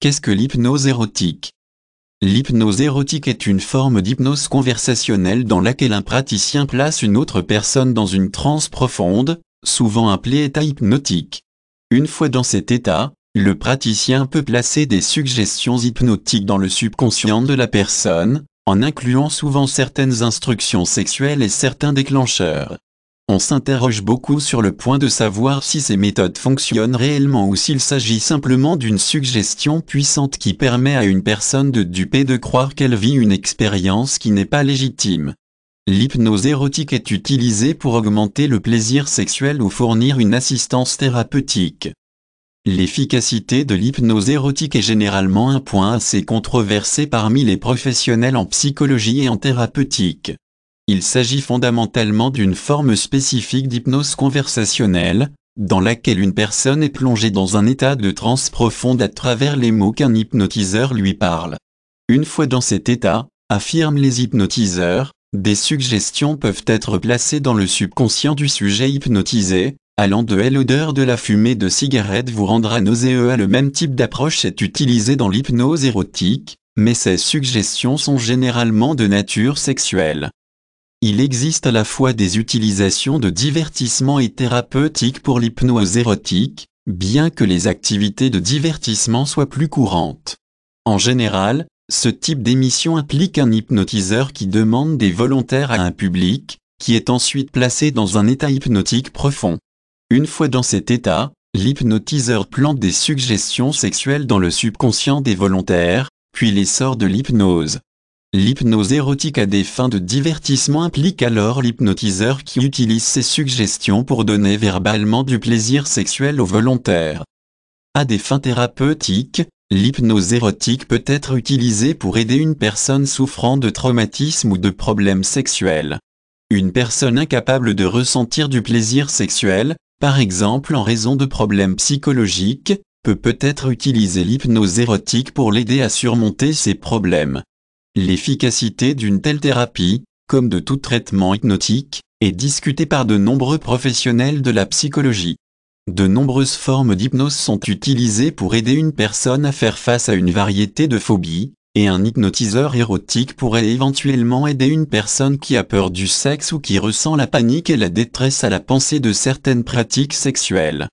Qu'est-ce que l'hypnose érotique L'hypnose érotique est une forme d'hypnose conversationnelle dans laquelle un praticien place une autre personne dans une transe profonde, souvent appelée état hypnotique. Une fois dans cet état, le praticien peut placer des suggestions hypnotiques dans le subconscient de la personne, en incluant souvent certaines instructions sexuelles et certains déclencheurs. On s'interroge beaucoup sur le point de savoir si ces méthodes fonctionnent réellement ou s'il s'agit simplement d'une suggestion puissante qui permet à une personne de duper de croire qu'elle vit une expérience qui n'est pas légitime. L'hypnose érotique est utilisée pour augmenter le plaisir sexuel ou fournir une assistance thérapeutique. L'efficacité de l'hypnose érotique est généralement un point assez controversé parmi les professionnels en psychologie et en thérapeutique. Il s'agit fondamentalement d'une forme spécifique d'hypnose conversationnelle, dans laquelle une personne est plongée dans un état de transe profonde à travers les mots qu'un hypnotiseur lui parle. Une fois dans cet état, affirment les hypnotiseurs, des suggestions peuvent être placées dans le subconscient du sujet hypnotisé, allant de l'odeur de la fumée de cigarette vous rendra nausée » à le même type d'approche est utilisé dans l'hypnose érotique, mais ces suggestions sont généralement de nature sexuelle. Il existe à la fois des utilisations de divertissement et thérapeutiques pour l'hypnose érotique, bien que les activités de divertissement soient plus courantes. En général, ce type d'émission implique un hypnotiseur qui demande des volontaires à un public, qui est ensuite placé dans un état hypnotique profond. Une fois dans cet état, l'hypnotiseur plante des suggestions sexuelles dans le subconscient des volontaires, puis les sort de l'hypnose. L'hypnose érotique à des fins de divertissement implique alors l'hypnotiseur qui utilise ses suggestions pour donner verbalement du plaisir sexuel aux volontaires. À des fins thérapeutiques, l'hypnose érotique peut être utilisée pour aider une personne souffrant de traumatisme ou de problèmes sexuels. Une personne incapable de ressentir du plaisir sexuel, par exemple en raison de problèmes psychologiques, peut peut-être utiliser l'hypnose érotique pour l'aider à surmonter ses problèmes. L'efficacité d'une telle thérapie, comme de tout traitement hypnotique, est discutée par de nombreux professionnels de la psychologie. De nombreuses formes d'hypnose sont utilisées pour aider une personne à faire face à une variété de phobies, et un hypnotiseur érotique pourrait éventuellement aider une personne qui a peur du sexe ou qui ressent la panique et la détresse à la pensée de certaines pratiques sexuelles.